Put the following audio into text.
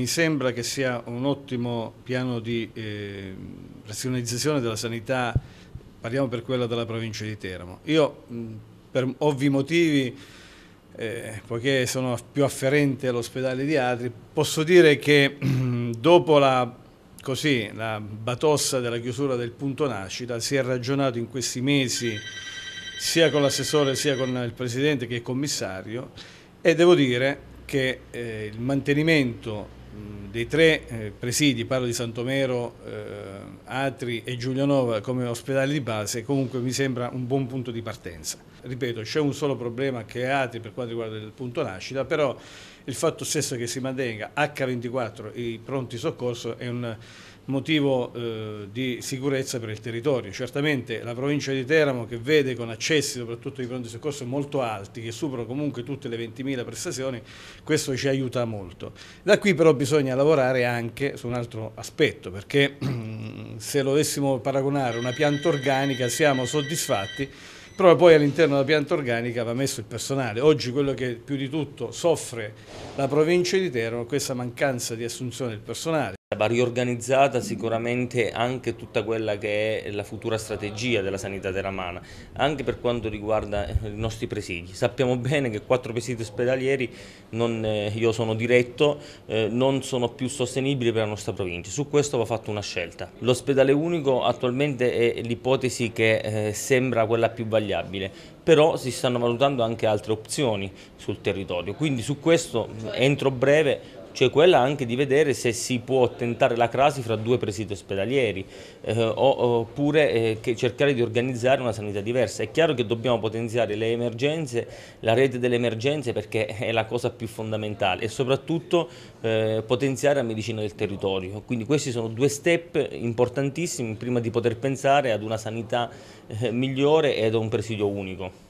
Mi sembra che sia un ottimo piano di eh, razionalizzazione della sanità, parliamo per quella della provincia di Teramo. Io mh, per ovvi motivi, eh, poiché sono più afferente all'ospedale di Atri, posso dire che dopo la, così, la batossa della chiusura del punto nascita si è ragionato in questi mesi sia con l'assessore sia con il presidente che il commissario e devo dire che eh, il mantenimento dei tre eh, presidi, parlo di Santomero, eh, Atri e Giulianova come ospedali di base, comunque mi sembra un buon punto di partenza. Ripeto, c'è un solo problema che è Atri per quanto riguarda il punto nascita, però il fatto stesso che si mantenga H24 i pronti soccorso è un motivo eh, di sicurezza per il territorio. Certamente la provincia di Teramo che vede con accessi soprattutto di pronto soccorso molto alti, che superano comunque tutte le 20.000 prestazioni, questo ci aiuta molto. Da qui però bisogna lavorare anche su un altro aspetto, perché se lo dovessimo paragonare a una pianta organica siamo soddisfatti, però poi all'interno della pianta organica va messo il personale. Oggi quello che più di tutto soffre la provincia di Teramo è questa mancanza di assunzione del personale va riorganizzata sicuramente anche tutta quella che è la futura strategia della sanità teramana, anche per quanto riguarda eh, i nostri presidi. Sappiamo bene che quattro presidi ospedalieri, non, eh, io sono diretto, eh, non sono più sostenibili per la nostra provincia. Su questo va fatta una scelta. L'ospedale unico attualmente è l'ipotesi che eh, sembra quella più vagliabile, però si stanno valutando anche altre opzioni sul territorio. Quindi su questo cioè entro breve cioè quella anche di vedere se si può tentare la crasi fra due presidi ospedalieri eh, oppure eh, che cercare di organizzare una sanità diversa. È chiaro che dobbiamo potenziare le emergenze, la rete delle emergenze perché è la cosa più fondamentale e soprattutto eh, potenziare la medicina del territorio. Quindi questi sono due step importantissimi prima di poter pensare ad una sanità eh, migliore e a un presidio unico.